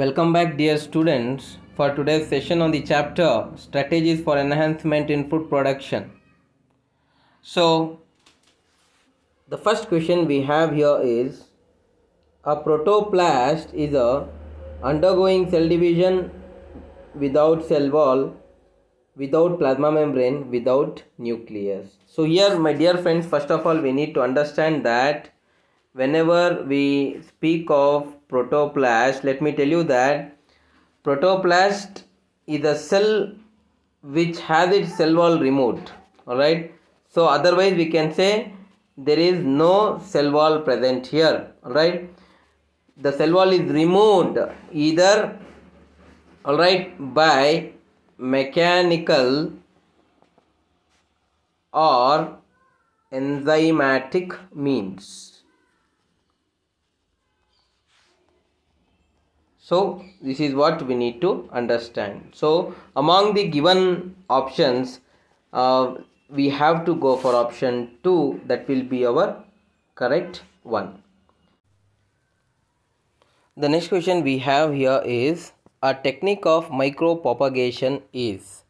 Welcome back dear students for today's session on the chapter strategies for enhancement in food production. So the first question we have here is a protoplast is a undergoing cell division without cell wall without plasma membrane without nucleus. So here my dear friends first of all we need to understand that whenever we speak of protoplast let me tell you that protoplast is a cell which has its cell wall removed alright so otherwise we can say there is no cell wall present here alright the cell wall is removed either alright by mechanical or enzymatic means So this is what we need to understand. So among the given options, uh, we have to go for option 2 that will be our correct one. The next question we have here is a technique of micro propagation is.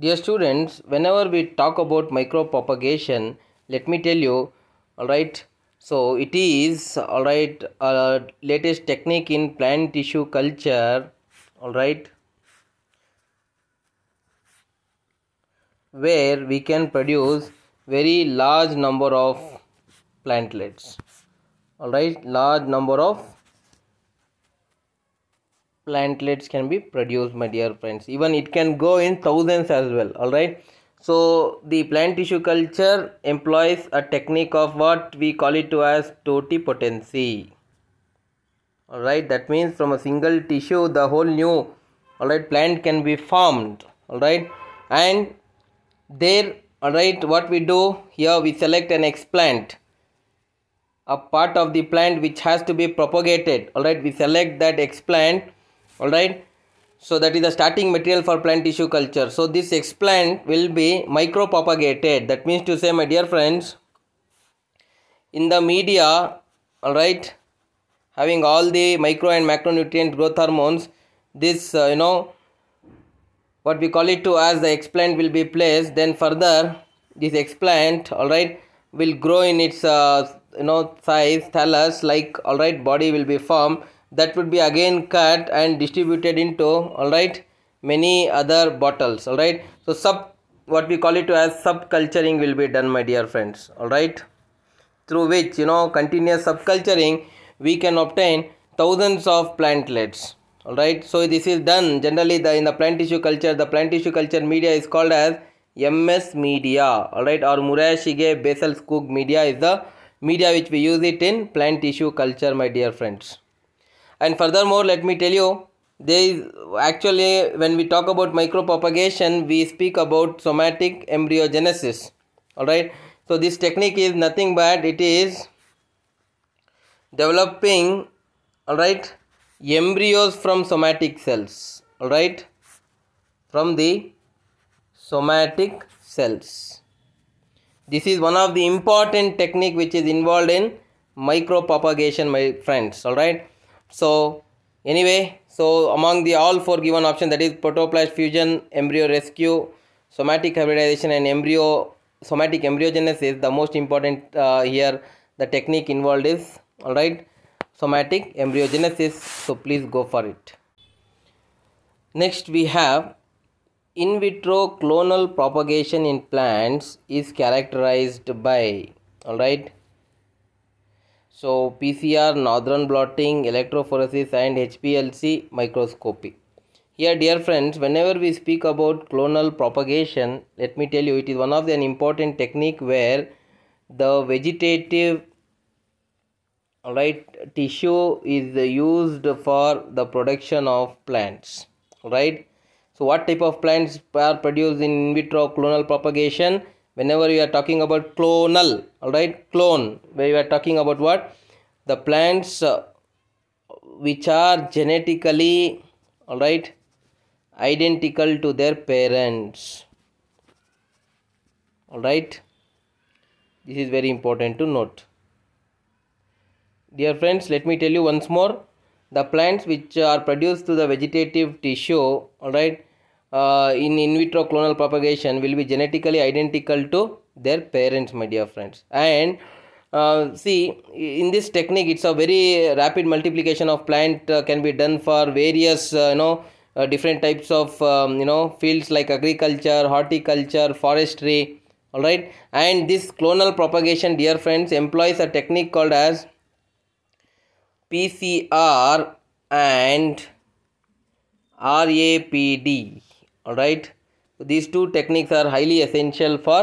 Dear students, whenever we talk about micro propagation, let me tell you, alright, so it is all right uh, latest technique in plant tissue culture all right where we can produce very large number of plantlets all right large number of plantlets can be produced my dear friends even it can go in thousands as well all right so the plant tissue culture employs a technique of what we call it to as totipotency alright that means from a single tissue the whole new alright plant can be formed alright and there alright what we do here we select an explant a part of the plant which has to be propagated alright we select that explant alright so that is the starting material for plant tissue culture. So this explant will be micropropagated. That means to say my dear friends, in the media, alright, having all the micro and macronutrient growth hormones, this uh, you know, what we call it to as the explant will be placed. Then further, this explant, alright, will grow in its uh, you know size thallus like alright body will be formed that would be again cut and distributed into all right many other bottles all right so sub what we call it as subculturing will be done my dear friends all right through which you know continuous subculturing we can obtain thousands of plantlets all right so this is done generally the in the plant tissue culture the plant tissue culture media is called as ms media all right or murashige basal cook media is the media which we use it in plant tissue culture my dear friends and furthermore let me tell you there is actually when we talk about micropropagation we speak about somatic embryogenesis all right so this technique is nothing but it is developing all right embryos from somatic cells all right from the somatic cells this is one of the important technique which is involved in micropropagation my friends all right so anyway so among the all four given options that is protoplast fusion embryo rescue somatic hybridization and embryo somatic embryogenesis the most important uh, here the technique involved is all right somatic embryogenesis so please go for it next we have in vitro clonal propagation in plants is characterized by all right so PCR, northern blotting, electrophoresis and HPLC microscopy. Here dear friends, whenever we speak about clonal propagation, let me tell you it is one of the, an important technique where the vegetative right tissue is used for the production of plants right so what type of plants are produced in in vitro clonal propagation whenever you are talking about clonal all right clone where you are talking about what the plants uh, which are genetically all right identical to their parents all right this is very important to note dear friends let me tell you once more the plants which are produced through the vegetative tissue all right uh, in in vitro clonal propagation will be genetically identical to their parents my dear friends and uh, see in this technique it's a very rapid multiplication of plant uh, can be done for various uh, you know uh, different types of um, you know fields like agriculture horticulture forestry all right and this clonal propagation dear friends employs a technique called as pcr and rapd alright these two techniques are highly essential for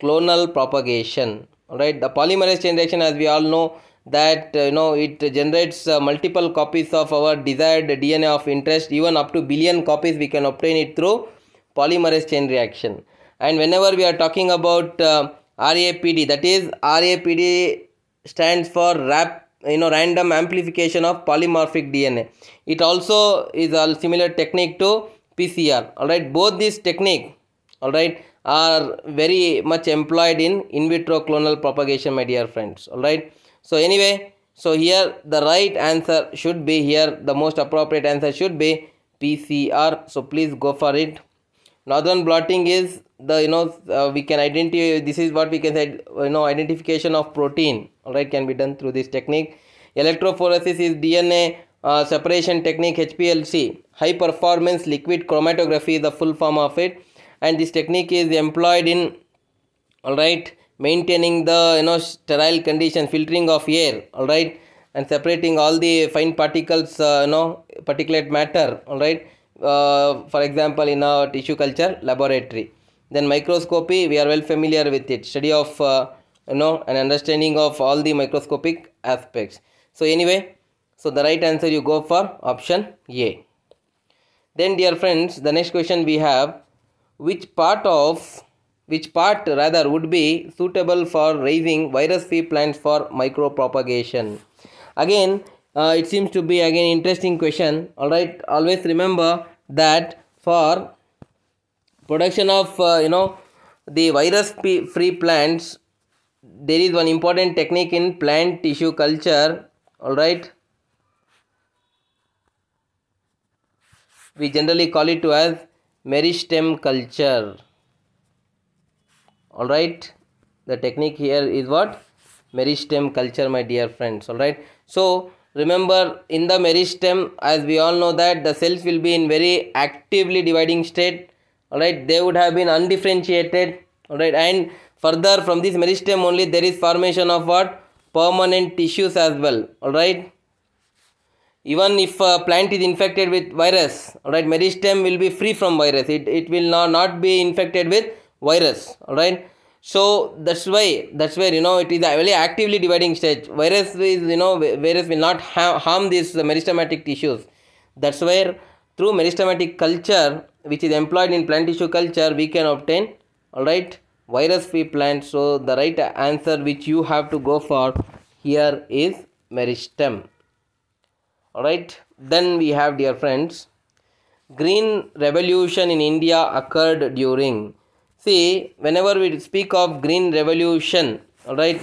clonal propagation alright the polymerase chain reaction as we all know that uh, you know it generates uh, multiple copies of our desired DNA of interest even up to billion copies we can obtain it through polymerase chain reaction and whenever we are talking about uh, RAPD that is RAPD stands for rap you know random amplification of polymorphic DNA it also is a similar technique to PCR. Alright, both these technique, alright, are very much employed in in vitro clonal propagation, my dear friends. Alright, so anyway, so here the right answer should be here, the most appropriate answer should be PCR. So please go for it. Northern blotting is the you know uh, we can identify this is what we can say you know identification of protein all right can be done through this technique electrophoresis is dna uh, separation technique hplc high performance liquid chromatography is the full form of it and this technique is employed in all right maintaining the you know sterile condition filtering of air all right and separating all the fine particles uh, you know particulate matter all right uh, for example in our tissue culture laboratory then microscopy we are well familiar with it study of uh, you know an understanding of all the microscopic aspects so anyway so the right answer you go for option a then dear friends the next question we have which part of which part rather would be suitable for raising virus free plants for micro propagation again uh, it seems to be again interesting question all right always remember that for production of uh, you know the virus free plants there is one important technique in plant tissue culture all right we generally call it as meristem culture all right the technique here is what meristem culture my dear friends all right so remember in the meristem as we all know that the cells will be in very actively dividing state all right they would have been undifferentiated all right and further from this meristem only there is formation of what permanent tissues as well all right even if a plant is infected with virus all right meristem will be free from virus it, it will not, not be infected with virus all right so that's why that's where you know it is a very actively dividing stage virus is you know virus will not ha- harm these meristematic tissues that's where through meristematic culture which is employed in plant tissue culture we can obtain all right virus free plant so the right answer which you have to go for here is meristem Alright, then we have dear friends, Green Revolution in India occurred during. See, whenever we speak of Green Revolution, alright,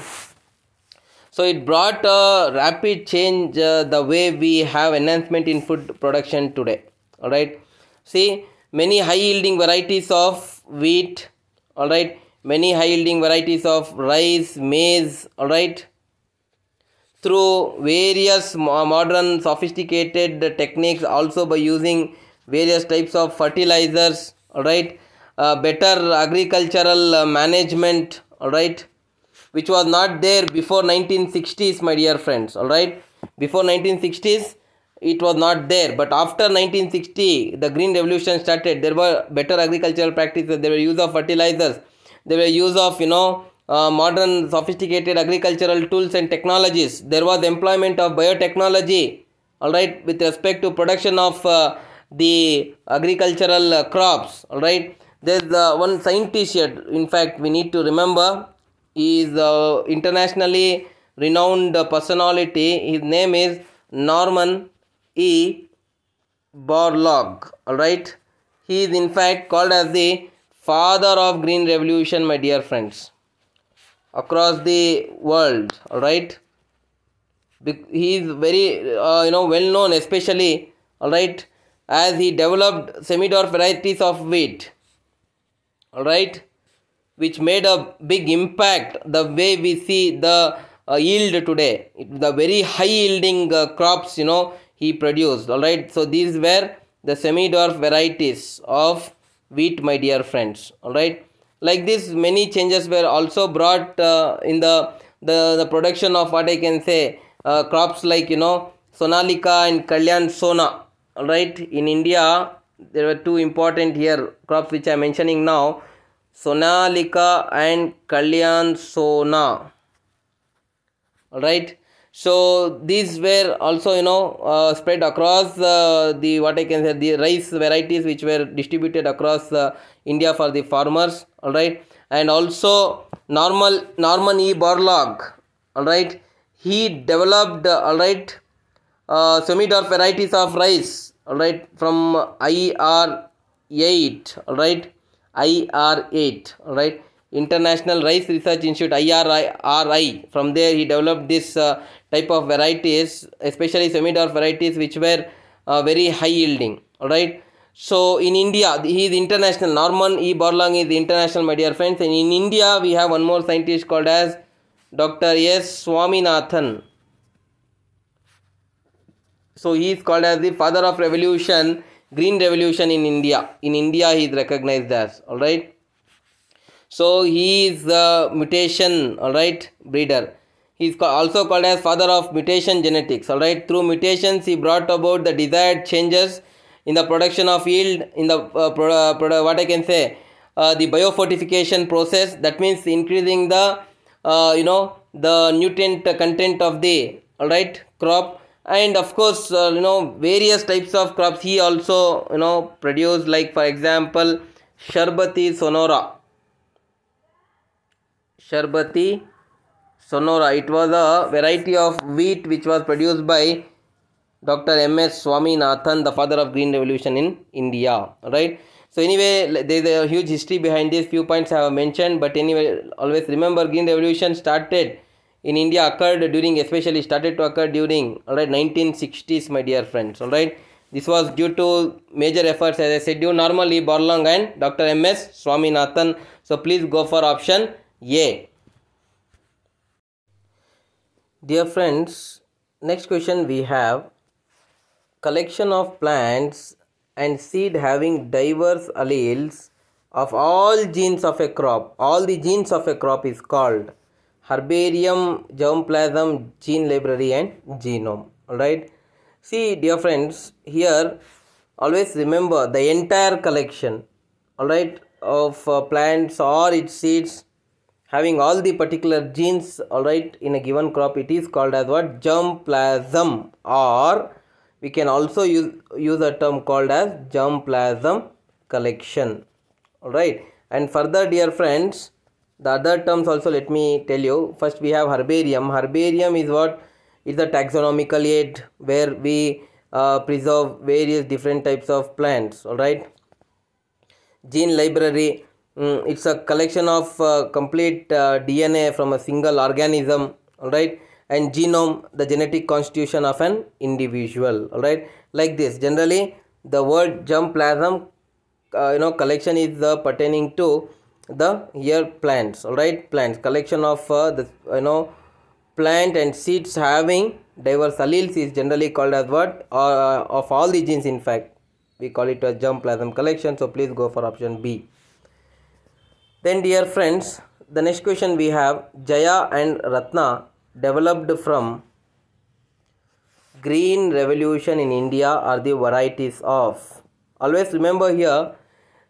so it brought a rapid change uh, the way we have enhancement in food production today. Alright, see, many high yielding varieties of wheat, alright, many high yielding varieties of rice, maize, alright through various modern sophisticated techniques also by using various types of fertilizers right? uh, better agricultural uh, management all right which was not there before 1960s my dear friends all right before 1960s it was not there but after 1960 the green revolution started there were better agricultural practices there were use of fertilizers there were use of you know uh, modern sophisticated agricultural tools and technologies. There was employment of biotechnology, all right, with respect to production of uh, the agricultural uh, crops, all right. There's uh, one scientist in fact, we need to remember, he is uh, internationally renowned personality. His name is Norman E. Borlaug, all right. He is in fact called as the father of green revolution, my dear friends across the world all right he is very uh, you know well known especially all right as he developed semi-dwarf varieties of wheat all right which made a big impact the way we see the uh, yield today the very high yielding uh, crops you know he produced all right so these were the semi-dwarf varieties of wheat my dear friends all right like this many changes were also brought uh, in the, the the production of what i can say uh, crops like you know sonalika and kalyan sona right in india there were two important here crops which i am mentioning now sonalika and kalyan sona all right so these were also you know uh, spread across uh, the what i can say the rice varieties which were distributed across uh, india for the farmers all right and also normal norman e borlaug all right he developed all right uh, semidwarf varieties of rice all right from ir8 all right ir8 all right international rice research institute iri from there he developed this uh, type of varieties especially semi-dwarf varieties which were uh, very high yielding alright. So in India he is international Norman E. Borlaug is international my dear friends and in India we have one more scientist called as Dr. S. Swaminathan. So he is called as the father of revolution green revolution in India. In India he is recognized as alright. So he is the mutation alright breeder. He is also called as father of mutation genetics. All right, through mutations he brought about the desired changes in the production of yield in the uh, pro- uh, pro- uh, what I can say uh, the biofortification process. That means increasing the uh, you know the nutrient content of the all right crop and of course uh, you know various types of crops he also you know produced like for example sharbati sonora sharbati Sonora. It was a variety of wheat which was produced by Dr. M. S. Swaminathan, the father of Green Revolution in India. Right. So anyway, there is a huge history behind this. Few points I have mentioned, but anyway, always remember Green Revolution started in India occurred during, especially started to occur during, all right, 1960s, my dear friends. All right. This was due to major efforts, as I said, due normally Borlong and Dr. M. S. Swaminathan. So please go for option A. Dear friends, next question we have collection of plants and seed having diverse alleles of all genes of a crop. All the genes of a crop is called herbarium, germplasm, gene library and genome. Alright. See dear friends, here always remember the entire collection alright of uh, plants or its seeds having all the particular genes all right in a given crop it is called as what germplasm or we can also use use a term called as germplasm collection all right and further dear friends the other terms also let me tell you first we have herbarium herbarium is what is a taxonomical aid where we uh, preserve various different types of plants all right gene library Mm, it's a collection of uh, complete uh, DNA from a single organism, all right, and genome, the genetic constitution of an individual, all right, like this. Generally, the word germplasm, uh, you know, collection is uh, pertaining to the here plants, all right, plants, collection of uh, the you know plant and seeds having diverse alleles is generally called as what uh, of all the genes in fact we call it a plasm collection so please go for option b then dear friends, the next question we have Jaya and Ratna developed from Green Revolution in India are the varieties of. Always remember here,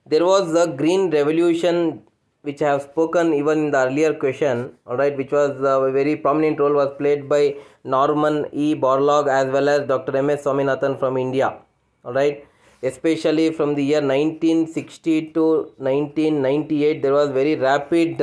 there was the Green Revolution which I have spoken even in the earlier question, alright, which was a uh, very prominent role was played by Norman E. Borlaug as well as Dr. M. S. Swaminathan from India, alright especially from the year 1960 to 1998 there was very rapid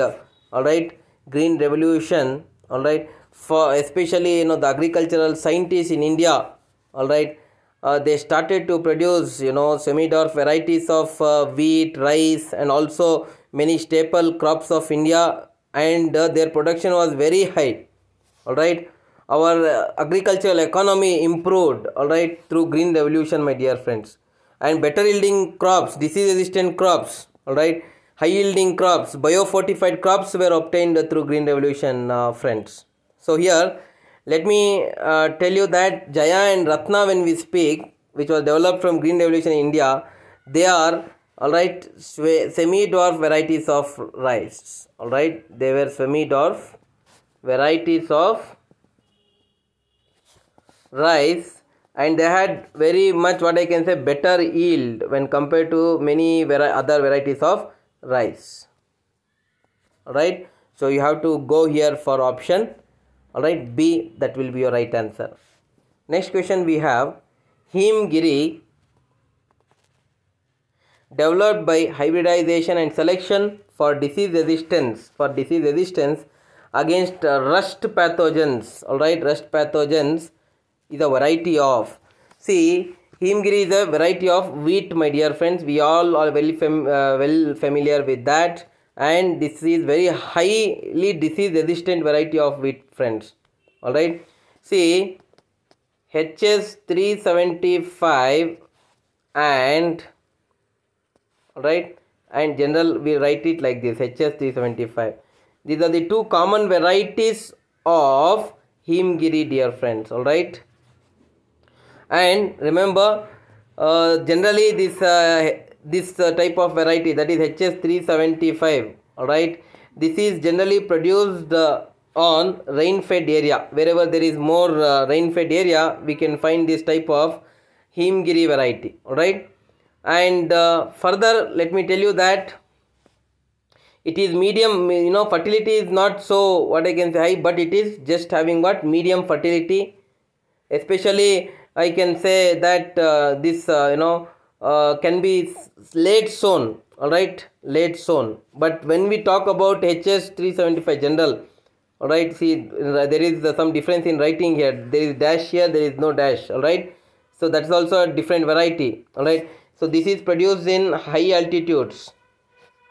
all right green revolution all right for especially you know the agricultural scientists in india all right uh, they started to produce you know semi-dwarf varieties of uh, wheat rice and also many staple crops of india and uh, their production was very high all right our uh, agricultural economy improved all right through green revolution my dear friends and better yielding crops, disease resistant crops, alright, high yielding crops, biofortified crops were obtained through Green Revolution, uh, friends. So, here let me uh, tell you that Jaya and Ratna, when we speak, which was developed from Green Revolution in India, they are alright semi dwarf varieties of rice, alright, they were semi dwarf varieties of rice and they had very much what I can say better yield when compared to many other varieties of rice. Alright, so you have to go here for option. Alright, B that will be your right answer. Next question we have Himgiri developed by hybridization and selection for disease resistance for disease resistance against uh, rust pathogens all right rust pathogens is a variety of. See, himgiri is a variety of wheat, my dear friends. We all are very fam uh, well familiar with that. And this is very highly disease resistant variety of wheat, friends. Alright. See, HS375 and right and general we write it like this HS375 these are the two common varieties of himgiri dear friends all right and remember uh, generally this uh, this uh, type of variety that is hs375 all right this is generally produced uh, on rain fed area wherever there is more uh, rain fed area we can find this type of himgiri variety all right and uh, further let me tell you that it is medium you know fertility is not so what i can say high but it is just having what medium fertility especially I can say that uh, this uh, you know uh, can be late sown all right late sown but when we talk about hs375 general all right see there is some difference in writing here there is dash here there is no dash all right so that's also a different variety all right so this is produced in high altitudes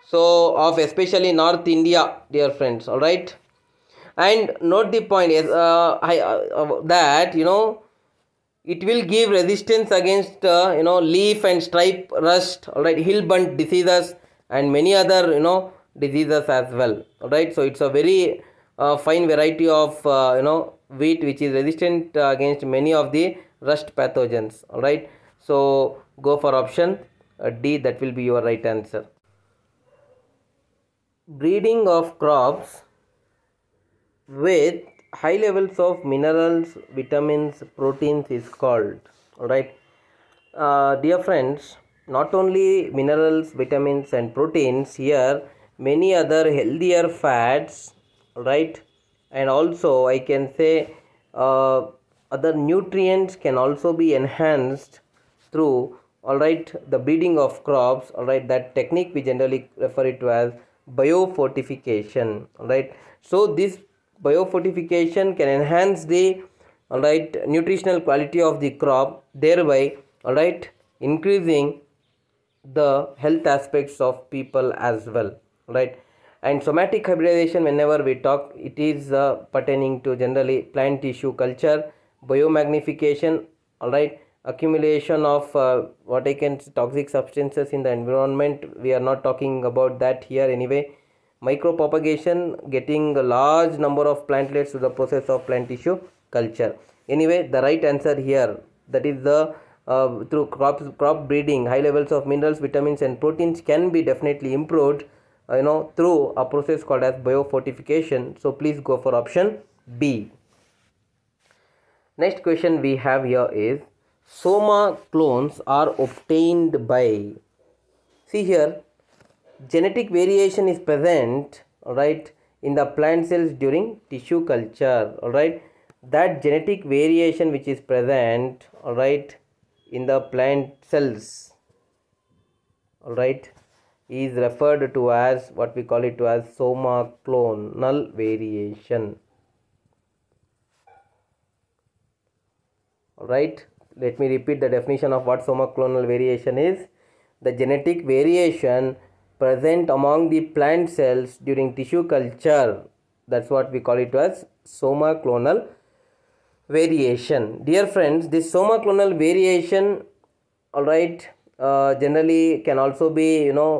so of especially north india dear friends all right and note the point is uh, I, uh, that you know it will give resistance against uh, you know leaf and stripe rust all right hill bunt diseases and many other you know diseases as well all right so it's a very uh, fine variety of uh, you know wheat which is resistant uh, against many of the rust pathogens all right so go for option uh, d that will be your right answer breeding of crops with high levels of minerals, vitamins, proteins is called. Alright, uh, dear friends, not only minerals, vitamins, and proteins, here many other healthier fats, right? And also, I can say uh, other nutrients can also be enhanced through all right the breeding of crops all right that technique we generally refer it to as biofortification all right so this biofortification can enhance the all right nutritional quality of the crop thereby all right increasing the health aspects of people as well right and somatic hybridization whenever we talk it is uh, pertaining to generally plant tissue culture biomagnification all right accumulation of uh, what i can toxic substances in the environment we are not talking about that here anyway micropropagation getting a large number of plantlets to the process of plant tissue culture anyway the right answer here that is the uh, through crops crop breeding high levels of minerals vitamins and proteins can be definitely improved uh, you know through a process called as biofortification so please go for option b next question we have here is soma clones are obtained by see here genetic variation is present right in the plant cells during tissue culture all right that genetic variation which is present all right in the plant cells all right is referred to as what we call it to as soma clonal variation all right let me repeat the definition of what soma clonal variation is the genetic variation present among the plant cells during tissue culture. That's what we call it as somaclonal variation. Dear friends, this somaclonal variation, all right, uh, generally can also be, you know,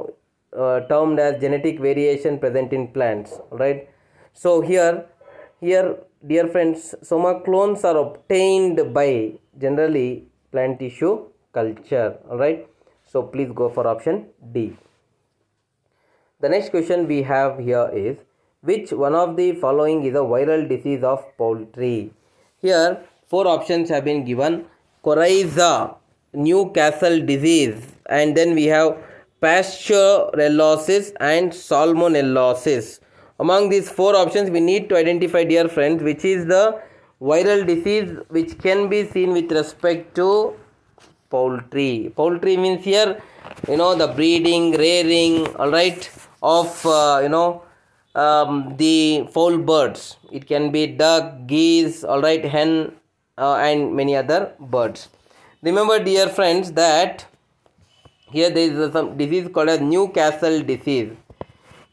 uh, termed as genetic variation present in plants, all right. So here, here, dear friends, somaclones are obtained by generally plant tissue culture, all right. So please go for option D. The next question we have here is which one of the following is a viral disease of poultry? Here four options have been given coryza, Newcastle disease and then we have pasteurellosis and salmonellosis. Among these four options we need to identify dear friends which is the viral disease which can be seen with respect to poultry. Poultry means here you know the breeding, rearing, alright of uh, you know um, the fowl birds it can be duck geese all right hen uh, and many other birds remember dear friends that here there is some disease called as newcastle disease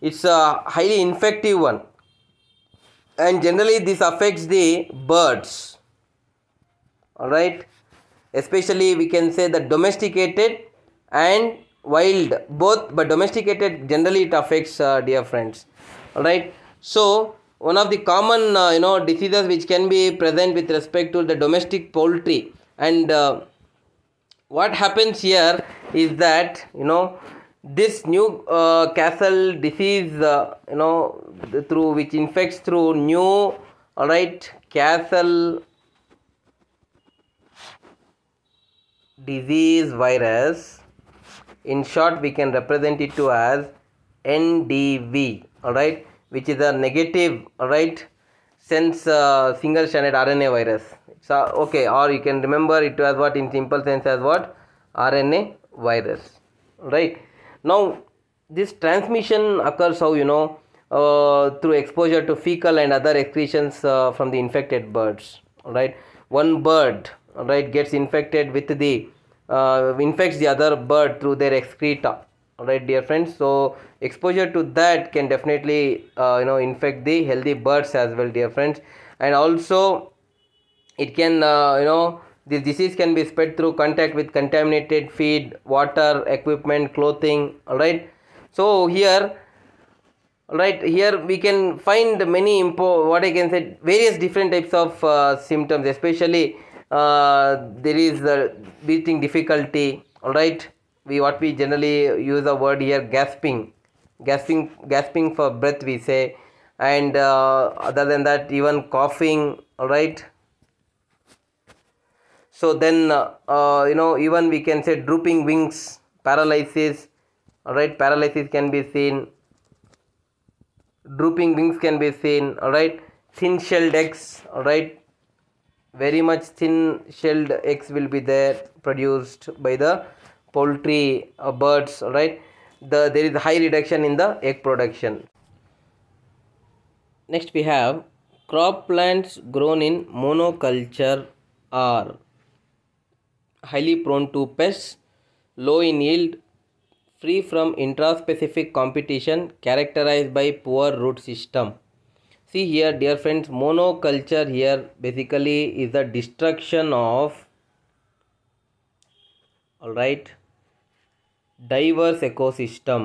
it's a highly infective one and generally this affects the birds all right especially we can say the domesticated and wild both but domesticated generally it affects uh, dear friends all right so one of the common uh, you know diseases which can be present with respect to the domestic poultry and uh, what happens here is that you know this new uh, castle disease uh, you know through which infects through new all right castle disease virus in short we can represent it to as NDV alright which is a negative alright sense uh, single stranded RNA virus so okay or you can remember it as what in simple sense as what RNA virus right now this transmission occurs how you know uh, through exposure to fecal and other excretions uh, from the infected birds right one bird right gets infected with the uh, infects the other bird through their excreta alright dear friends so exposure to that can definitely uh, you know infect the healthy birds as well dear friends and also it can uh, you know this disease can be spread through contact with contaminated feed water equipment clothing alright so here right here we can find many impo what i can say various different types of uh, symptoms especially uh, there is the breathing difficulty all right we what we generally use a word here gasping gasping gasping for breath we say and uh, other than that even coughing all right so then uh, uh, you know even we can say drooping wings paralysis all right paralysis can be seen drooping wings can be seen all right thin shell decks all right very much thin shelled eggs will be there produced by the poultry uh, birds right the there is high reduction in the egg production next we have crop plants grown in monoculture are highly prone to pests low in yield free from intraspecific competition characterized by poor root system see here dear friends monoculture here basically is the destruction of all right diverse ecosystem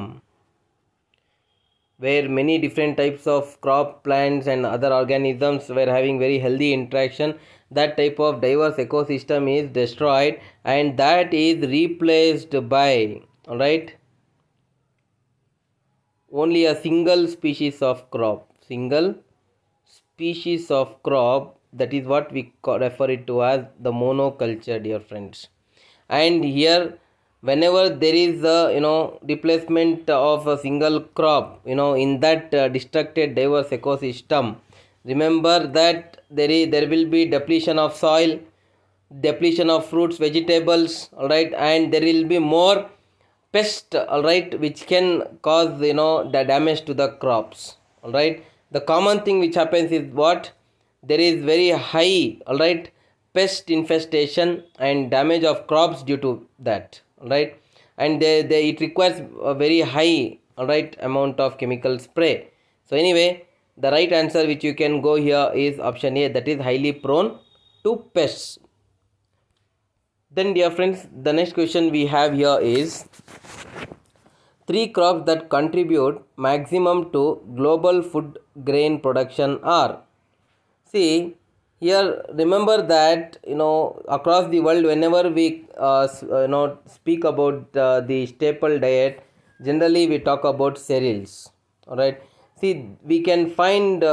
where many different types of crop plants and other organisms were having very healthy interaction that type of diverse ecosystem is destroyed and that is replaced by all right only a single species of crop single species of crop that is what we refer it to as the monoculture dear friends and here whenever there is a you know replacement of a single crop you know in that uh, destructed diverse ecosystem remember that there is there will be depletion of soil depletion of fruits vegetables all right and there will be more pest all right which can cause you know the damage to the crops all right the common thing which happens is what there is very high all right pest infestation and damage of crops due to that all right and they, they it requires a very high all right amount of chemical spray so anyway the right answer which you can go here is option a that is highly prone to pests then dear friends the next question we have here is Three crops that contribute maximum to global food grain production are see here remember that you know across the world whenever we uh, uh you know speak about uh, the staple diet generally we talk about cereals all right see we can find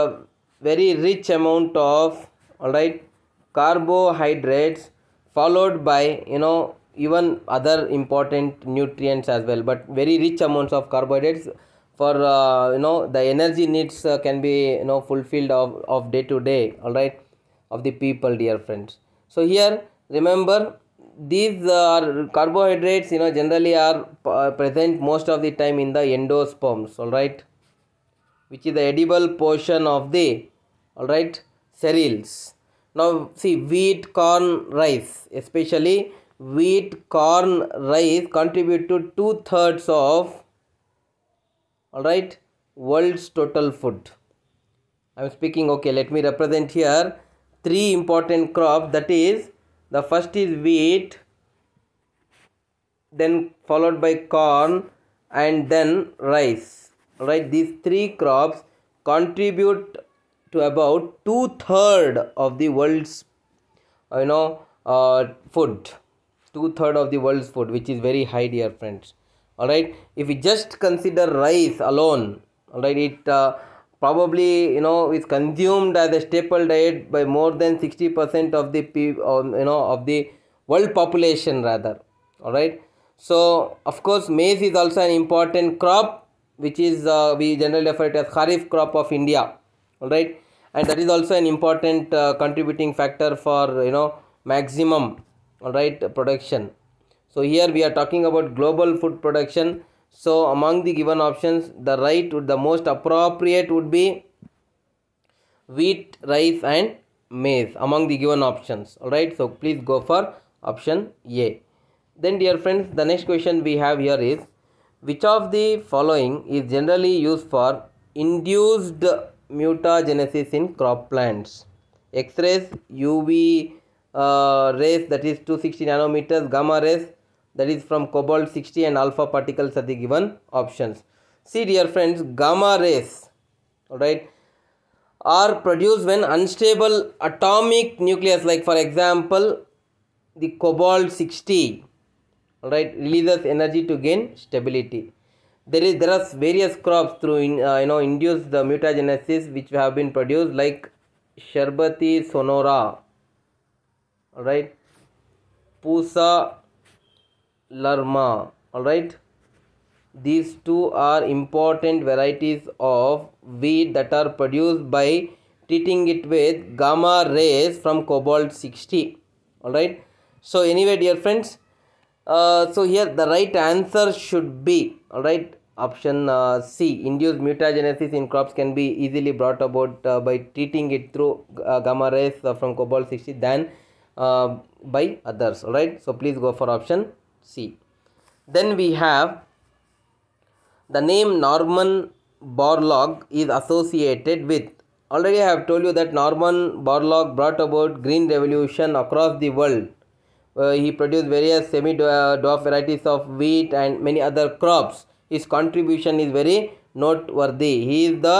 very rich amount of all right carbohydrates followed by you know even other important nutrients as well but very rich amounts of carbohydrates for uh, you know the energy needs uh, can be you know fulfilled of, of day to day all right of the people dear friends so here remember these are carbohydrates you know generally are uh, present most of the time in the endosperms all right which is the edible portion of the all right cereals now see wheat corn rice especially wheat, corn, rice contribute to two thirds of all right world's total food. I'm speaking okay. Let me represent here three important crops. That is, the first is wheat, then followed by corn, and then rice. All right, these three crops contribute to about two third of the world's you know uh, food two third of the world's food which is very high dear friends all right if we just consider rice alone all right it uh, probably you know is consumed as a staple diet by more than 60% of the people um, you know of the world population rather all right so of course maize is also an important crop which is uh, we generally refer it as kharif crop of india all right and that is also an important uh, contributing factor for you know maximum Right production so here we are talking about global food production so among the given options the right the most appropriate would be wheat rice and maize among the given options all right so please go for option a then dear friends the next question we have here is which of the following is generally used for induced mutagenesis in crop plants x-rays uv uh, rays that is 260 nanometers gamma rays that is from cobalt 60 and alpha particles are the given options see dear friends gamma rays all right are produced when unstable atomic nucleus like for example the cobalt 60 all right releases energy to gain stability there is there are various crops through in, uh, you know induce the mutagenesis which have been produced like sherbati sonora alright Pusa Larma alright these two are important varieties of wheat that are produced by treating it with gamma rays from cobalt 60 alright so anyway dear friends uh, so here the right answer should be alright option uh, C induced mutagenesis in crops can be easily brought about uh, by treating it through uh, gamma rays uh, from cobalt 60 than uh, by others right so please go for option c then we have the name norman borlaug is associated with already i have told you that norman borlaug brought about green revolution across the world uh, he produced various semi dwarf varieties of wheat and many other crops his contribution is very noteworthy he is the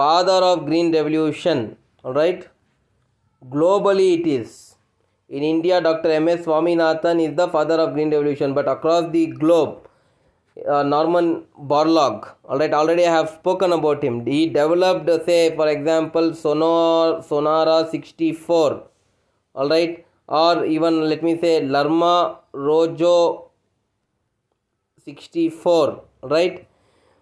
father of green revolution all right globally it is in India, Dr. M. S. Swaminathan is the father of Green Revolution, but across the globe, uh, Norman Borlaug, all right, already I have spoken about him. He developed, say, for example, Sonor, Sonara 64, all right, or even let me say Lerma Rojo 64, right?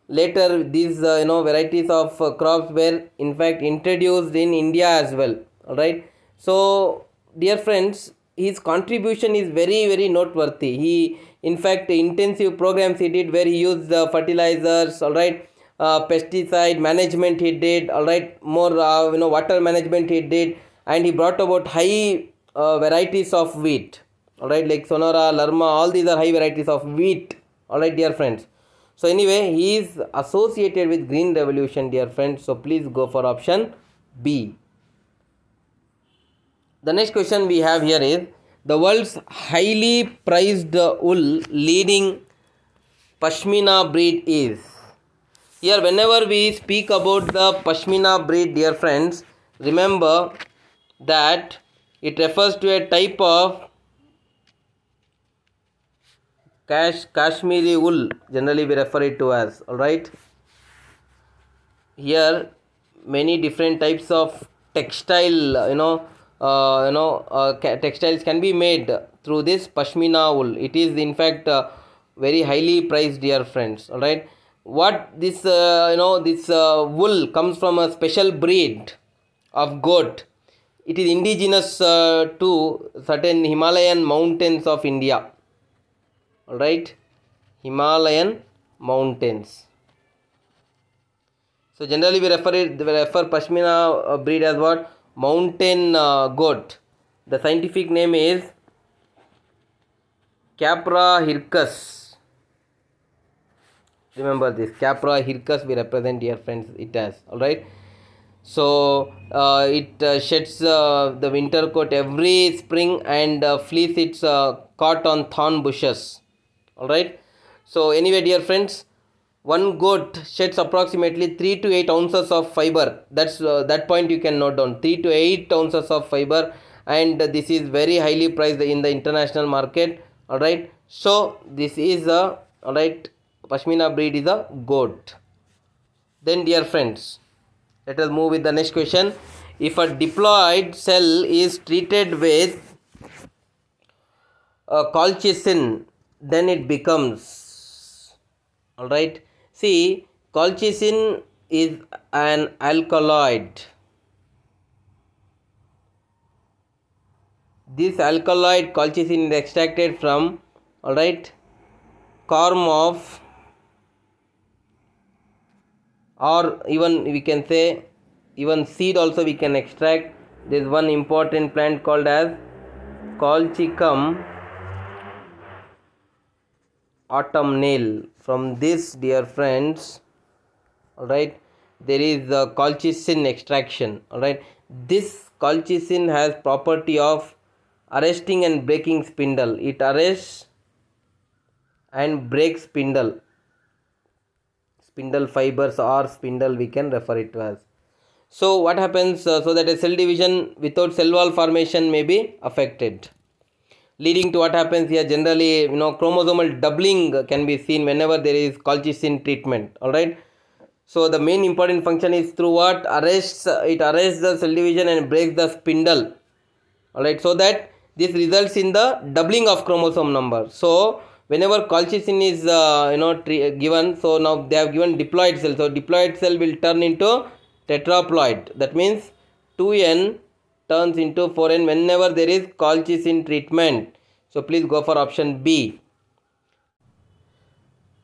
Later, these uh, you know varieties of uh, crops were in fact introduced in India as well, all right. So dear friends, his contribution is very, very noteworthy. He, in fact, intensive programs he did where he used the fertilizers, all right, uh, pesticide management he did, all right, more, uh, you know, water management he did, and he brought about high uh, varieties of wheat, all right, like Sonora, Lerma, all these are high varieties of wheat, all right, dear friends. So anyway, he is associated with Green Revolution, dear friends. So please go for option B. The next question we have here is the world's highly prized wool leading Pashmina breed is. Here, whenever we speak about the Pashmina breed, dear friends, remember that it refers to a type of Kash, Kashmiri wool, generally we refer it to as, alright. Here, many different types of textile, you know, uh, you know uh, textiles can be made through this pashmina wool it is in fact uh, very highly priced dear friends all right what this uh, you know this uh, wool comes from a special breed of goat it is indigenous uh, to certain himalayan mountains of india all right himalayan mountains so generally we refer it we refer pashmina breed as what mountain uh, goat. The scientific name is Capra hircus. Remember this Capra hircus we represent here friends it has alright. So uh, it uh, sheds uh, the winter coat every spring and uh, fleece its uh, caught on thorn bushes. Alright. So anyway dear friends one goat sheds approximately 3 to 8 ounces of fiber that's uh, that point you can note down 3 to 8 ounces of fiber and this is very highly priced in the international market all right so this is a all right pashmina breed is a goat then dear friends let us move with the next question if a diploid cell is treated with a colchicine then it becomes all right See, colchicine is an alkaloid. This alkaloid colchicine is extracted from alright corm of or even we can say even seed also we can extract there is one important plant called as colchicum autumnale from this dear friends all right there is the colchicin extraction all right this colchicin has property of arresting and breaking spindle it arrests and breaks spindle spindle fibers or spindle we can refer it to as so what happens uh, so that a cell division without cell wall formation may be affected leading to what happens here generally you know chromosomal doubling can be seen whenever there is colchicine treatment all right so the main important function is through what arrests it arrests the cell division and breaks the spindle all right so that this results in the doubling of chromosome number so whenever colchicine is uh, you know given so now they have given diploid cell so diploid cell will turn into tetraploid that means 2n turns into 4n whenever there is colchicine in treatment. So please go for option B.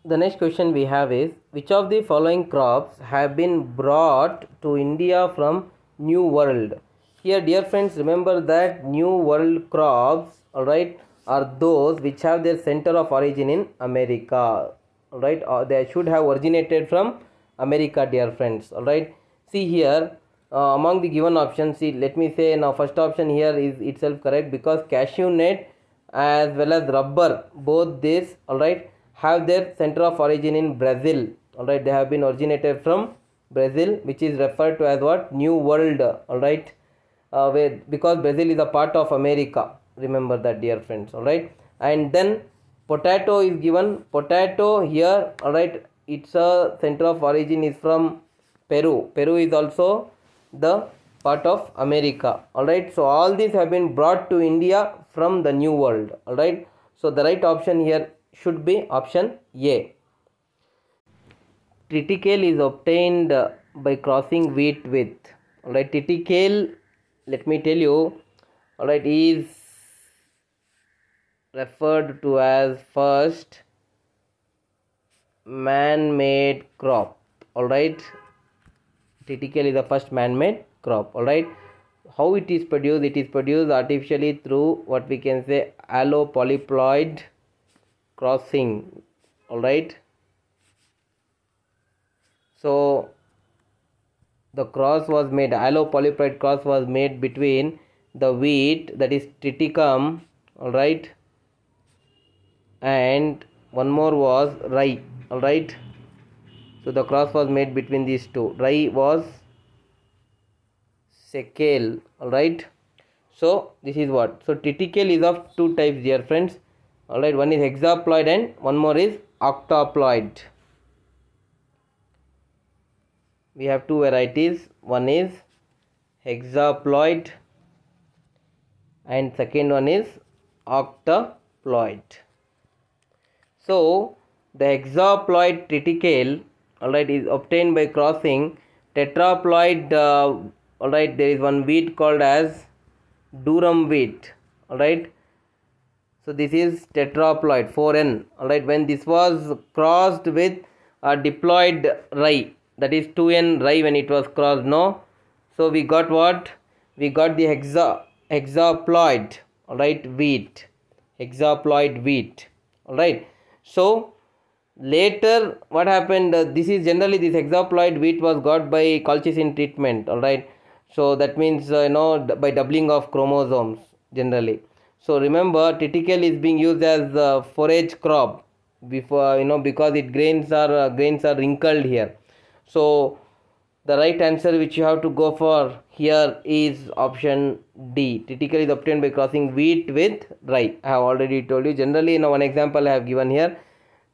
The next question we have is which of the following crops have been brought to India from New World? Here dear friends remember that New World crops alright are those which have their center of origin in America. Alright or uh, they should have originated from America dear friends. Alright see here uh, among the given options see let me say now first option here is itself correct because cashew nut as well as rubber both these all right have their center of origin in brazil all right they have been originated from brazil which is referred to as what new world all right uh, where, because brazil is a part of america remember that dear friends all right and then potato is given potato here all right its a center of origin is from peru peru is also the part of America. Alright, so all these have been brought to India from the New World. Alright, so the right option here should be option A. Triticale is obtained by crossing wheat with. Alright, triticale, let me tell you, alright, is referred to as first man-made crop. Alright, Cetical is the first man-made crop. Alright. How it is produced? It is produced artificially through what we can say allopolyploid crossing. Alright. So the cross was made, allopolyploid cross was made between the wheat that is triticum, alright, and one more was rye, alright. So the cross was made between these two. Rai was sekel. Alright. So this is what. So titical is of two types dear friends. Alright. One is hexaploid and one more is octaploid. We have two varieties. One is hexaploid and second one is octaploid. So the hexaploid triticale alright is obtained by crossing tetraploid uh, alright there is one wheat called as durum wheat alright so this is tetraploid 4n alright when this was crossed with a diploid rye that is 2n rye when it was crossed no so we got what we got the hexa hexaploid alright wheat hexaploid wheat alright so later what happened uh, this is generally this hexaploid wheat was got by colchicine treatment all right so that means uh, you know by doubling of chromosomes generally so remember triticale is being used as uh, forage crop before you know because it grains are uh, grains are wrinkled here so the right answer which you have to go for here is option D. triticale is obtained by crossing wheat with rye. I have already told you. Generally, you know, one example I have given here.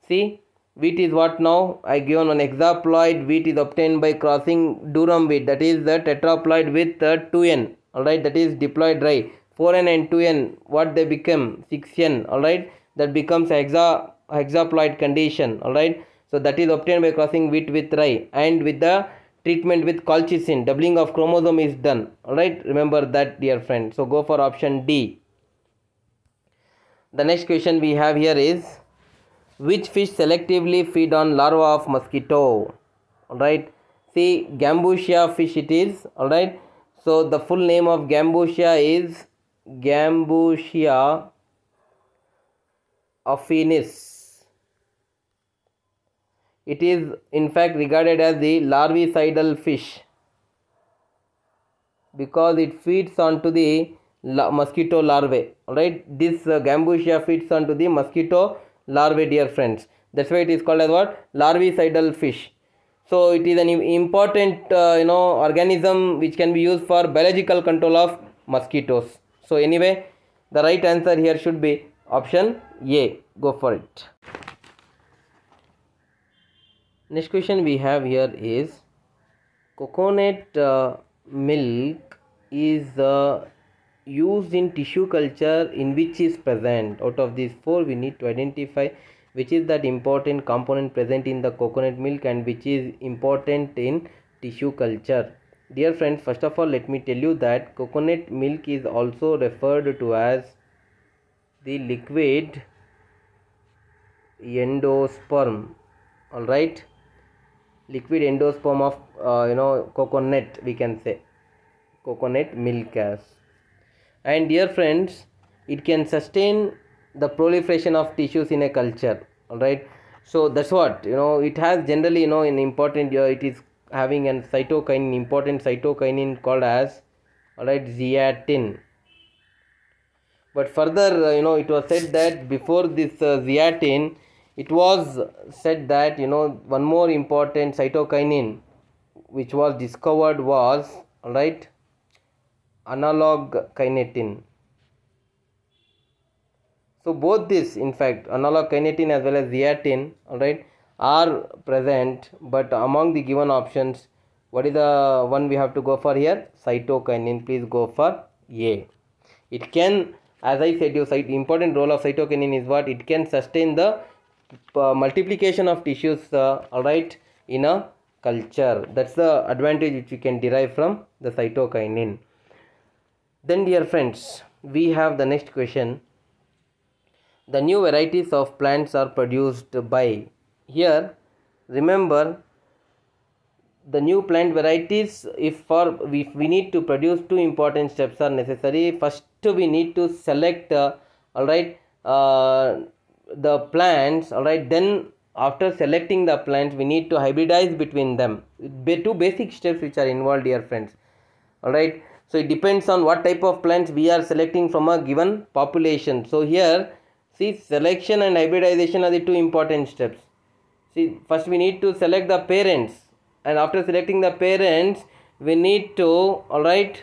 See, wheat is what now I given one hexaploid wheat is obtained by crossing durum wheat that is the tetraploid with uh, 2n alright that is diploid rye 4n and 2n what they become 6n alright that becomes hexa hexaploid condition alright so that is obtained by crossing wheat with rye and with the treatment with colchicine doubling of chromosome is done alright remember that dear friend so go for option D the next question we have here is which fish selectively feed on larva of mosquito all right see gambusia fish it is all right so the full name of gambusia is gambusia affinis it is in fact regarded as the larvicidal fish because it feeds onto the mosquito larvae all right this uh, gambusia feeds onto the mosquito larvae dear friends that's why it is called as what larvicidal fish so it is an important uh, you know organism which can be used for biological control of mosquitoes so anyway the right answer here should be option a go for it next question we have here is coconut uh, milk is uh, used in tissue culture in which is present out of these four we need to identify which is that important component present in the coconut milk and which is important in tissue culture dear friends first of all let me tell you that coconut milk is also referred to as the liquid endosperm all right liquid endosperm of uh, you know coconut we can say coconut milk as and dear friends it can sustain the proliferation of tissues in a culture all right so that's what you know it has generally you know an important uh, it is having an cytokine important cytokinin called as all right zeatin but further uh, you know it was said that before this uh, zeatin it was said that you know one more important cytokinin which was discovered was all right analog kinetin. So both these in fact analog kinetin as well as zeatin alright are present but among the given options what is the one we have to go for here cytokinin please go for A. It can as I said you cite important role of cytokinin is what it can sustain the uh, multiplication of tissues uh, alright in a culture that's the advantage which we can derive from the cytokinin then dear friends we have the next question the new varieties of plants are produced by here remember the new plant varieties if for if we need to produce two important steps are necessary first we need to select uh, all right uh, the plants all right then after selecting the plants we need to hybridize between them two basic steps which are involved dear friends all right so it depends on what type of plants we are selecting from a given population. So here see selection and hybridization are the two important steps. See first we need to select the parents and after selecting the parents we need to alright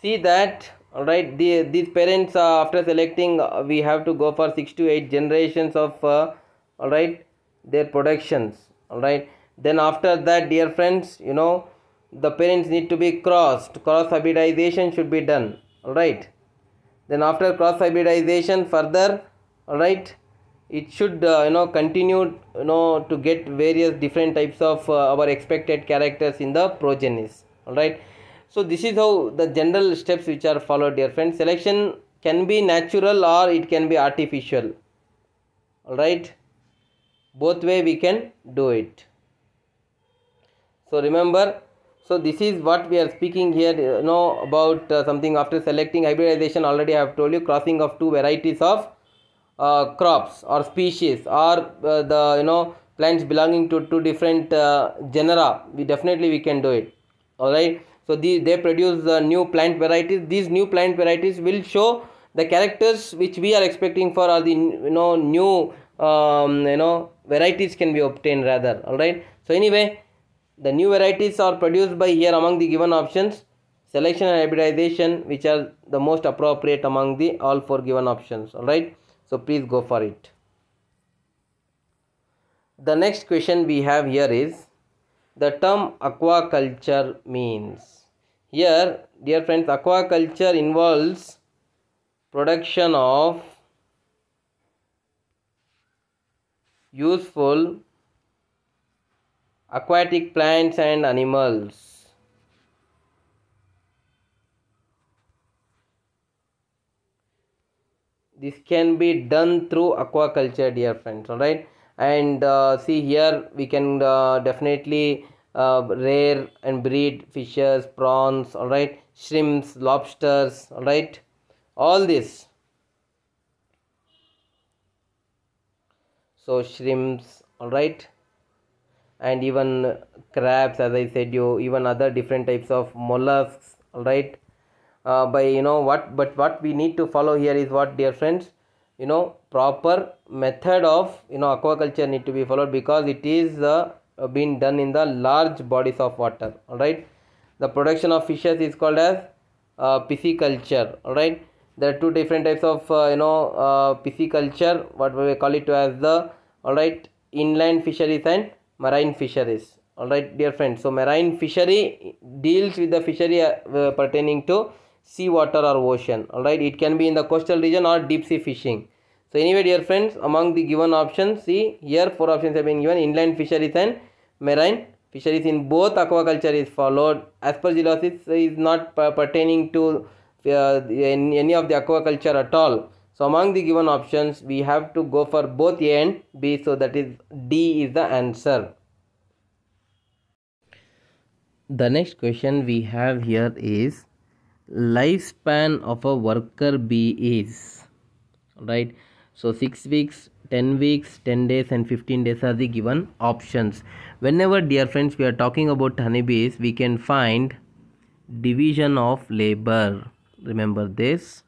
see that alright the, these parents uh, after selecting uh, we have to go for 6 to 8 generations of uh, alright their productions alright then after that dear friends you know the parents need to be crossed cross hybridization should be done all right then after cross hybridization further all right it should uh, you know continue you know to get various different types of uh, our expected characters in the progenies all right so this is how the general steps which are followed dear friends selection can be natural or it can be artificial all right both way we can do it so remember so this is what we are speaking here uh, you know about uh, something after selecting hybridization already i have told you crossing of two varieties of uh, crops or species or uh, the you know plants belonging to two different uh, genera we definitely we can do it all right so these they produce the new plant varieties these new plant varieties will show the characters which we are expecting for are the you know new um, you know varieties can be obtained rather all right so anyway the new varieties are produced by here among the given options. Selection and hybridization which are the most appropriate among the all four given options. Alright. So please go for it. The next question we have here is the term aquaculture means. Here dear friends aquaculture involves production of useful aquatic plants and animals this can be done through aquaculture dear friends all right and uh, see here we can uh, definitely uh, rare and breed fishes prawns all right shrimps lobsters all right all this so shrimps all right and even crabs as i said you even other different types of mollusks right uh, by you know what but what we need to follow here is what dear friends you know proper method of you know aquaculture need to be followed because it is uh, been done in the large bodies of water all right the production of fishes is called as uh, pisciculture all right there are two different types of uh, you know uh, pisciculture what we call it as the all right inland fisheries and marine fisheries all right dear friends so marine fishery deals with the fishery uh, uh, pertaining to seawater or ocean all right it can be in the coastal region or deep sea fishing so anyway dear friends among the given options see here four options have been given inland fisheries and marine fisheries in both aquaculture is followed aspergillosis is not pertaining to uh, any of the aquaculture at all so among the given options, we have to go for both A and B. So that is D is the answer. The next question we have here is lifespan of a worker B is right. So 6 weeks, 10 weeks, 10 days and 15 days are the given options. Whenever dear friends we are talking about honeybees, we can find division of labor. Remember this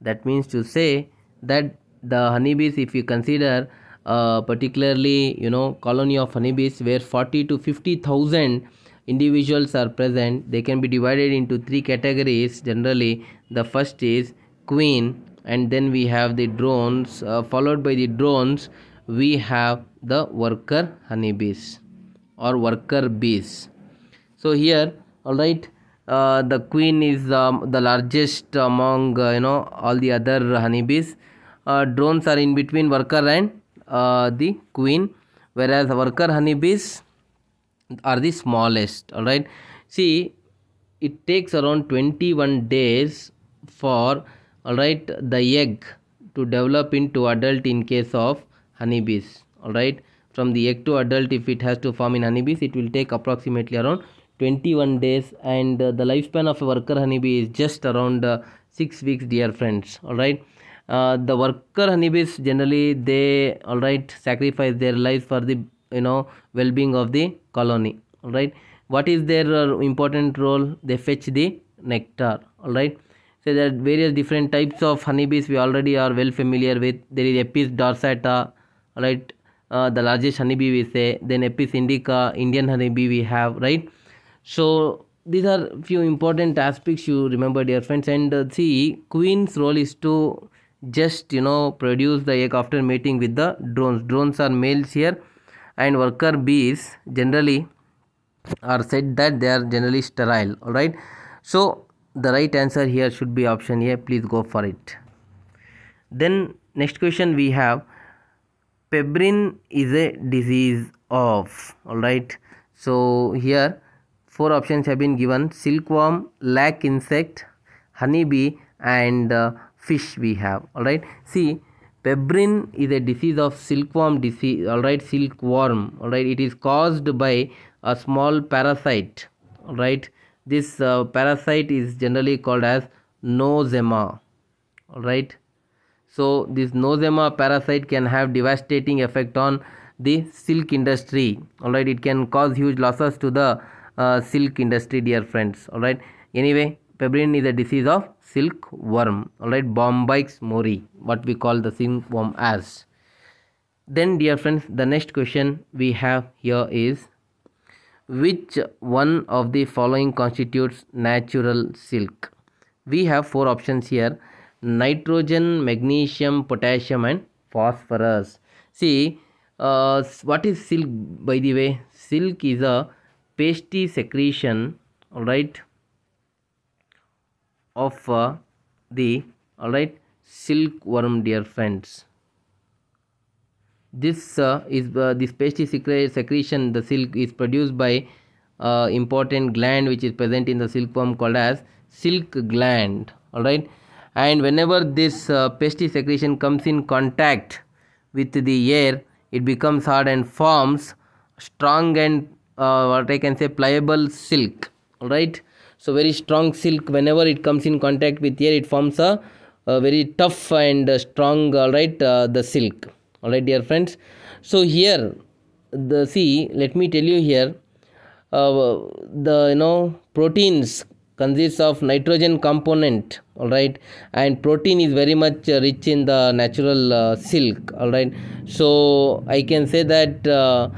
that means to say that the honeybees if you consider uh, particularly you know colony of honeybees where 40 to 50000 individuals are present they can be divided into three categories generally the first is queen and then we have the drones uh, followed by the drones we have the worker honeybees or worker bees so here all right uh, the queen is um, the largest among uh, you know all the other honeybees uh, drones are in between worker and uh, the queen whereas worker honeybees are the smallest all right see it takes around 21 days for all right the egg to develop into adult in case of honeybees all right from the egg to adult if it has to form in honeybees it will take approximately around 21 days and uh, the lifespan of a worker honeybee is just around uh, 6 weeks dear friends all right uh, the worker honeybees generally they all right sacrifice their lives for the you know well-being of the colony all right what is their uh, important role they fetch the nectar all right so there are various different types of honeybees we already are well familiar with there is apis dorsata all right uh, the largest honeybee we say then apis indica indian honeybee we have right so these are few important aspects you remember dear friends and uh, see queen's role is to just you know produce the egg after mating with the drones drones are males here and worker bees generally are said that they are generally sterile all right so the right answer here should be option a please go for it then next question we have pebrin is a disease of all right so here four options have been given silkworm lac insect honeybee and uh, fish we have all right see Pebrin is a disease of silkworm disease, alright, silkworm, alright, it is caused by a small parasite, alright. This uh, parasite is generally called as nozema, alright. So, this nozema parasite can have devastating effect on the silk industry, alright. It can cause huge losses to the uh, silk industry dear friends all right anyway pebrine is a disease of silk worm. all right bombyx mori what we call the silk worm, as then dear friends the next question we have here is which one of the following constitutes natural silk we have four options here nitrogen magnesium potassium and phosphorus see uh, what is silk by the way silk is a pasty secretion all right of uh, the all right silkworm dear friends this uh, is uh, this pasty secretion the silk is produced by uh, important gland which is present in the silkworm called as silk gland all right and whenever this uh, pasty secretion comes in contact with the air it becomes hard and forms strong and uh, what I can say pliable silk right so very strong silk whenever it comes in contact with air it forms a, a very tough and strong all right uh, the silk all right dear friends so here the see let me tell you here uh, the you know proteins consists of nitrogen component all right and protein is very much uh, rich in the natural uh, silk all right so i can say that uh,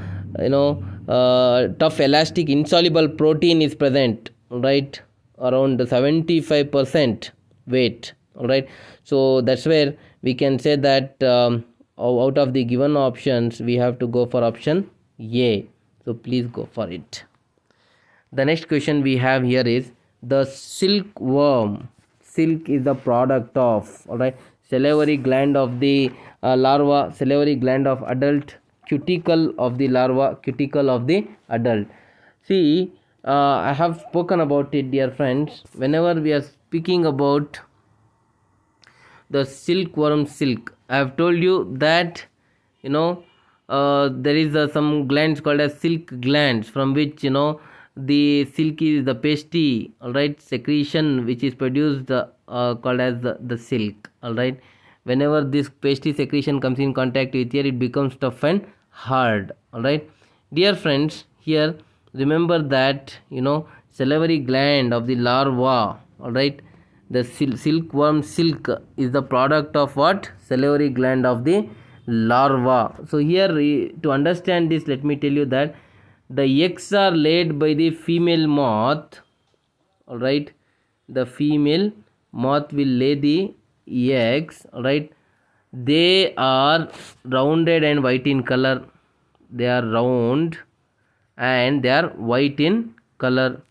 you know uh, tough elastic insoluble protein is present right around 75 percent weight all right so that's where we can say that um, out of the given options we have to go for option a so please go for it the next question we have here is the silk worm. silk is the product of all right salivary gland of the uh, larva salivary gland of adult cuticle of the larva cuticle of the adult see uh, i have spoken about it dear friends whenever we are speaking about the silkworm silk i have told you that you know uh, there is uh, some glands called as silk glands from which you know the silky, is the pasty all right secretion which is produced uh, called as the, the silk all right whenever this pasty secretion comes in contact with here it becomes tough and hard all right dear friends here remember that you know salivary gland of the larva all right the sil silkworm silk is the product of what salivary gland of the larva so here to understand this let me tell you that the eggs are laid by the female moth all right the female moth will lay the eggs all right they are rounded and white in color they are round and they are white in color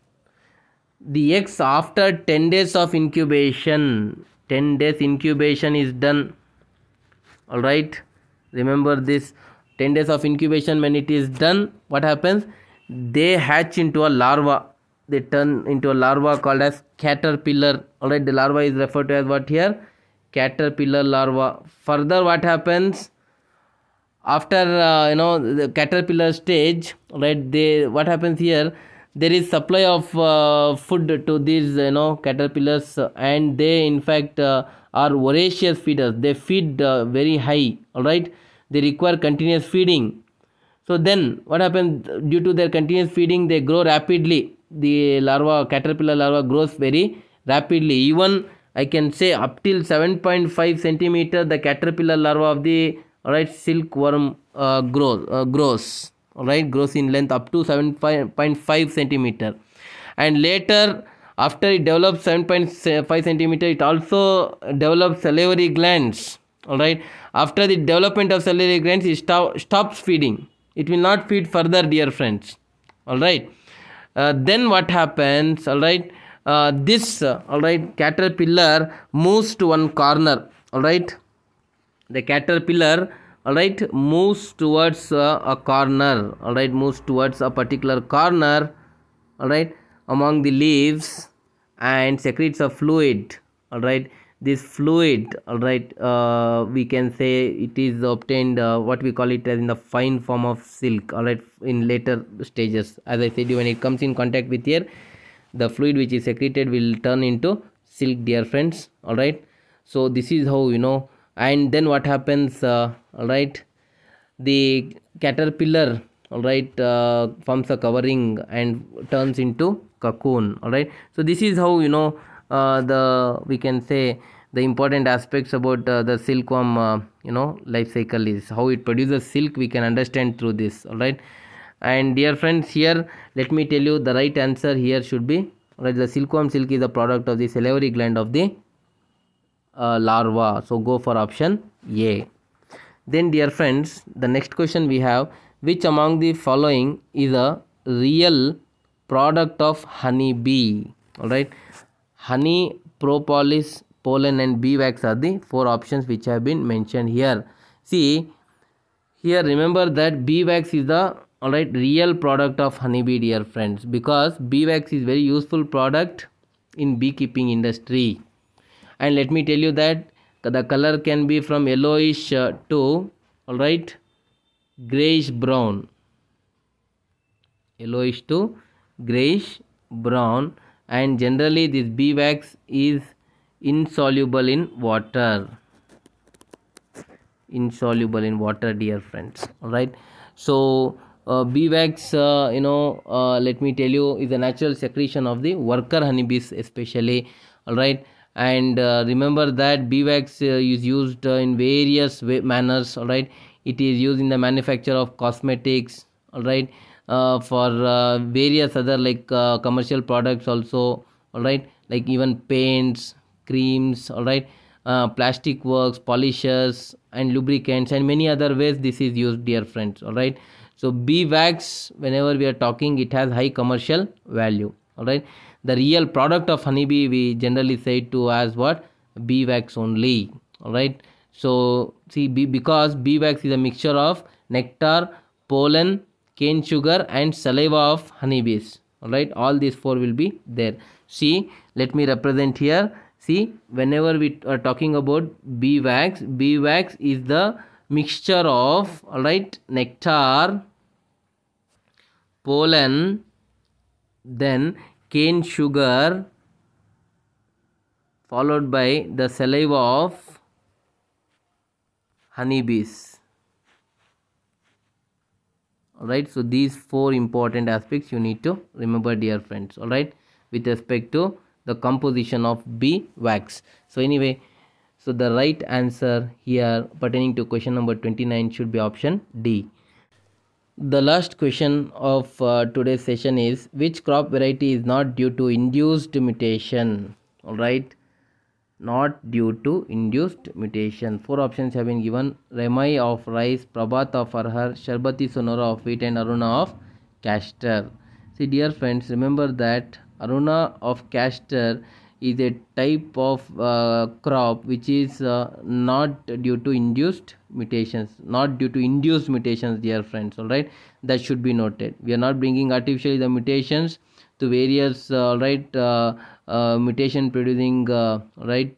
the eggs after 10 days of incubation 10 days incubation is done all right remember this 10 days of incubation when it is done what happens they hatch into a larva they turn into a larva called as caterpillar all right the larva is referred to as what here caterpillar larva further what happens after uh, you know the caterpillar stage right they what happens here there is supply of uh, food to these you know caterpillars and they in fact uh, are voracious feeders they feed uh, very high all right they require continuous feeding so then what happens due to their continuous feeding they grow rapidly the larva caterpillar larva grows very rapidly even I can say up till 7.5 centimeter the caterpillar larva of the right silkworm uh, grows uh, grows right grows in length up to 7.5 centimeter and later after it develops 7.5 centimeter it also develops salivary glands all right after the development of salivary glands it stop, stops feeding it will not feed further dear friends all right uh, then what happens all right uh, this uh, all right caterpillar moves to one corner all right the caterpillar all right moves towards uh, a corner all right moves towards a particular corner all right among the leaves and secretes a fluid all right this fluid all right uh, we can say it is obtained uh, what we call it as in the fine form of silk all right in later stages as i said when it comes in contact with air the fluid which is secreted will turn into silk dear friends all right so this is how you know and then what happens uh, all right the caterpillar all right uh, forms a covering and turns into cocoon all right so this is how you know uh, the we can say the important aspects about uh, the silkworm uh, you know life cycle is how it produces silk we can understand through this all right and dear friends here let me tell you the right answer here should be right the silkworm silk is a product of the salivary gland of the uh, larva so go for option a then dear friends the next question we have which among the following is a real product of honey bee all right honey propolis pollen and bee wax are the four options which have been mentioned here see here remember that bee wax is the all right real product of honeybee dear friends because bee wax is very useful product in beekeeping industry and let me tell you that the color can be from yellowish uh, to all right grayish brown yellowish to grayish brown and generally this bee wax is insoluble in water insoluble in water dear friends all right so uh, bee wax uh, you know uh, let me tell you is a natural secretion of the worker honeybees especially all right and uh, remember that bee wax uh, is used uh, in various way- manners all right it is used in the manufacture of cosmetics all right for various other like commercial products also all right like even paints creams all right plastic works polishers and lubricants and many other ways this is used dear friends all right so beeswax, whenever we are talking, it has high commercial value. All right. The real product of honeybee we generally say to as what beeswax only. All right. So see, bee, because beeswax is a mixture of nectar, pollen, cane sugar, and saliva of honeybees. All right. All these four will be there. See, let me represent here. See, whenever we are talking about beeswax, beeswax is the mixture of all right nectar pollen, then cane sugar, followed by the saliva of honeybees. Alright, so these four important aspects you need to remember, dear friends. Alright, with respect to the composition of bee wax. So, anyway, so the right answer here pertaining to question number 29 should be option D. The last question of uh, today's session is which crop variety is not due to induced mutation? All right, not due to induced mutation. Four options have been given Remai of rice, Prabhat of Arhar, Sharbati Sonora of wheat, and Aruna of castor. See, dear friends, remember that Aruna of castor is a type of uh, crop which is uh, not due to induced mutations not due to induced mutations dear friends all right that should be noted we are not bringing artificially the mutations to various uh, right uh, uh, mutation producing uh, right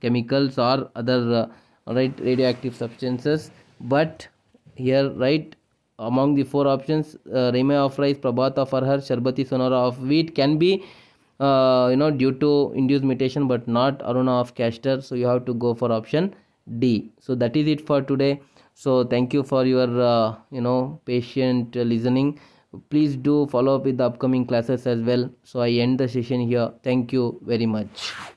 chemicals or other right radioactive substances but here right among the four options uh, rema of rice prabhat of arhar sharbati sonora of wheat can be uh, you know due to induced mutation but not aruna of castor so you have to go for option d so that is it for today so thank you for your uh, you know patient listening please do follow up with the upcoming classes as well so i end the session here thank you very much